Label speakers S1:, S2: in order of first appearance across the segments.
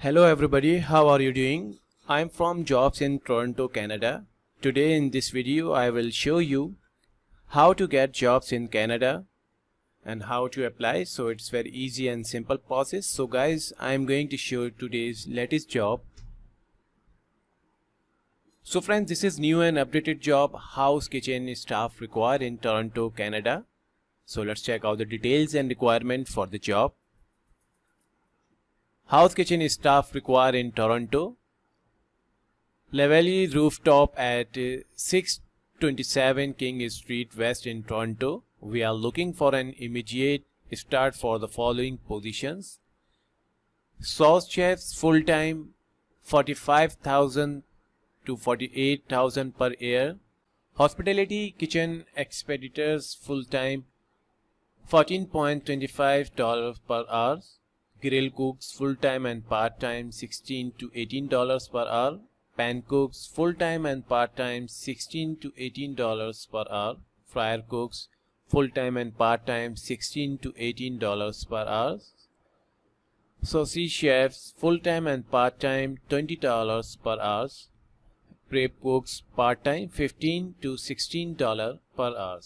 S1: Hello everybody, how are you doing? I'm from Jobs in Toronto, Canada. Today in this video I will show you how to get jobs in Canada and how to apply so it's very easy and simple process. So guys, I'm going to show today's latest job. So friends, this is new and updated job house kitchen staff required in Toronto, Canada. So let's check out the details and requirement for the job. House kitchen staff required in Toronto. Lavallee rooftop at uh, 627 King Street West in Toronto. We are looking for an immediate start for the following positions. Sauce chefs full-time 45,000 to 48,000 per year. Hospitality kitchen expeditors full-time $14.25 per hour. Grill cooks full-time and part-time 16 to 18 dollars per hour. Pan cooks full-time and part-time 16 to 18 dollars per hour. Fryer cooks full-time and part-time 16 to 18 dollars per hour. Sausage chefs full-time and part-time 20 dollars per hour. Prep cooks part-time 15 to 16 dollars per hour.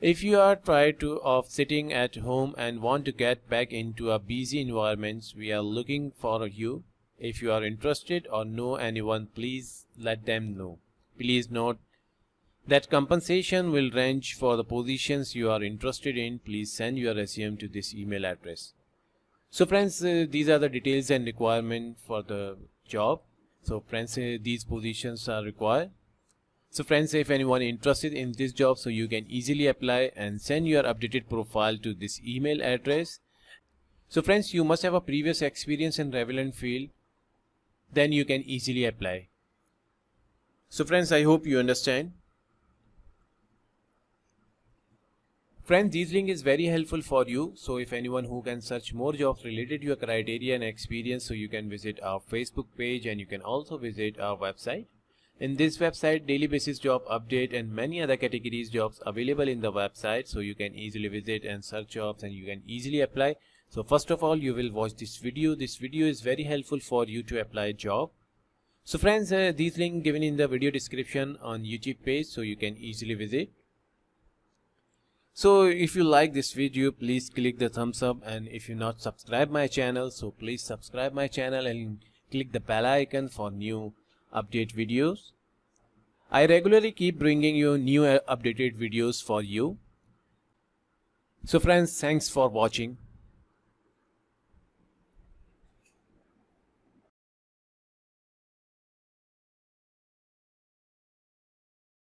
S1: If you are tired of sitting at home and want to get back into a busy environment, we are looking for you. If you are interested or know anyone, please let them know. Please note that compensation will range for the positions you are interested in. Please send your resume to this email address. So friends, uh, these are the details and requirement for the job. So friends, uh, these positions are required. So friends, if anyone interested in this job, so you can easily apply and send your updated profile to this email address. So friends, you must have a previous experience in relevant field. Then you can easily apply. So friends, I hope you understand. Friends, this link is very helpful for you. So if anyone who can search more jobs related to your criteria and experience, so you can visit our Facebook page and you can also visit our website. In this website, daily basis job update and many other categories jobs available in the website. So you can easily visit and search jobs and you can easily apply. So first of all, you will watch this video. This video is very helpful for you to apply job. So friends, uh, these link given in the video description on YouTube page. So you can easily visit. So if you like this video, please click the thumbs up and if you not subscribe my channel, so please subscribe my channel and click the bell icon for new update videos. I regularly keep bringing you new uh, updated videos for you. So friends, thanks for watching.